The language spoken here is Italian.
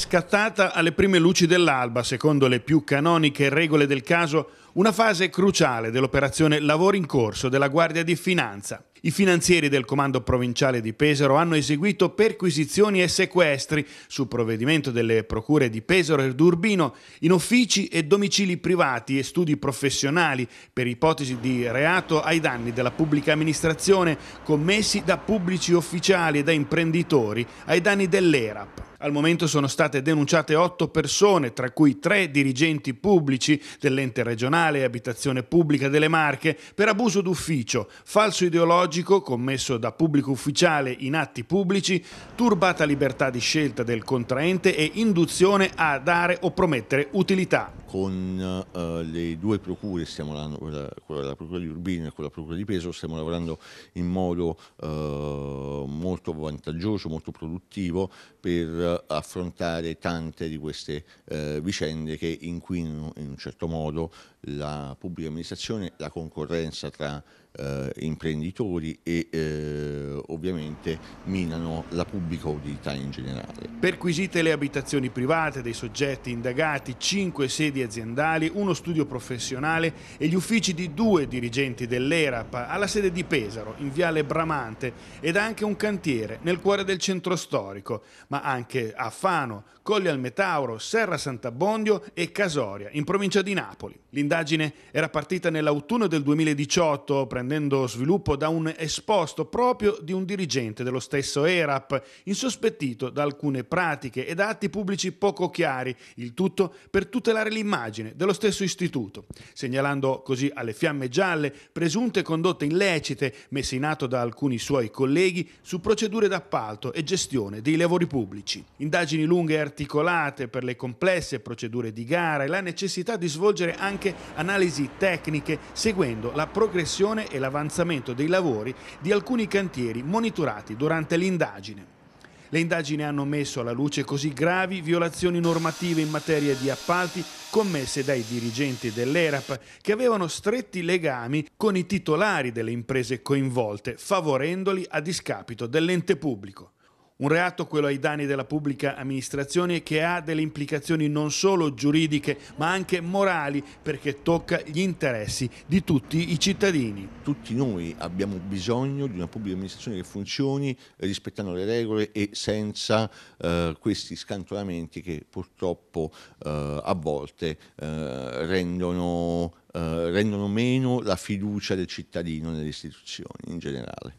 scattata alle prime luci dell'alba, secondo le più canoniche regole del caso, una fase cruciale dell'operazione Lavori in corso della Guardia di Finanza. I finanzieri del Comando Provinciale di Pesaro hanno eseguito perquisizioni e sequestri su provvedimento delle procure di Pesaro e Durbino in uffici e domicili privati e studi professionali per ipotesi di reato ai danni della pubblica amministrazione commessi da pubblici ufficiali e da imprenditori ai danni dell'ERAP. Al momento sono state denunciate otto persone, tra cui tre dirigenti pubblici dell'ente regionale Comunale e Abitazione Pubblica delle Marche per abuso d'ufficio, falso ideologico commesso da pubblico ufficiale in atti pubblici, turbata libertà di scelta del contraente e induzione a dare o promettere utilità con eh, le due procure, stiamo lavorando, quella, quella della procura di Urbino e quella della procura di Peso, stiamo lavorando in modo eh, molto vantaggioso, molto produttivo per affrontare tante di queste eh, vicende che inquinano in un certo modo la pubblica amministrazione, la concorrenza tra eh, imprenditori e eh, ovviamente minano la pubblica utilità in generale. Perquisite le abitazioni private dei soggetti indagati, 5 sedi studi aziendali, uno studio professionale e gli uffici di due dirigenti dell'ERAP alla sede di Pesaro, in Viale Bramante, ed anche un cantiere nel cuore del centro storico, ma anche a Fano, Colli al Metauro, Serra Sant'Abbondio e Casoria, in provincia di Napoli. L'indagine era partita nell'autunno del 2018, prendendo sviluppo da un esposto proprio di un dirigente dello stesso ERAP, insospettito da alcune pratiche ed atti pubblici poco chiari, il tutto per tutelare l'immagine l'immagine dello stesso istituto, segnalando così alle fiamme gialle presunte condotte illecite messe in atto da alcuni suoi colleghi su procedure d'appalto e gestione dei lavori pubblici. Indagini lunghe e articolate per le complesse procedure di gara e la necessità di svolgere anche analisi tecniche seguendo la progressione e l'avanzamento dei lavori di alcuni cantieri monitorati durante l'indagine. Le indagini hanno messo alla luce così gravi violazioni normative in materia di appalti commesse dai dirigenti dell'ERAP che avevano stretti legami con i titolari delle imprese coinvolte, favorendoli a discapito dell'ente pubblico. Un reato, quello ai danni della pubblica amministrazione, che ha delle implicazioni non solo giuridiche ma anche morali perché tocca gli interessi di tutti i cittadini. Tutti noi abbiamo bisogno di una pubblica amministrazione che funzioni rispettando le regole e senza eh, questi scantonamenti che purtroppo eh, a volte eh, rendono, eh, rendono meno la fiducia del cittadino nelle istituzioni in generale.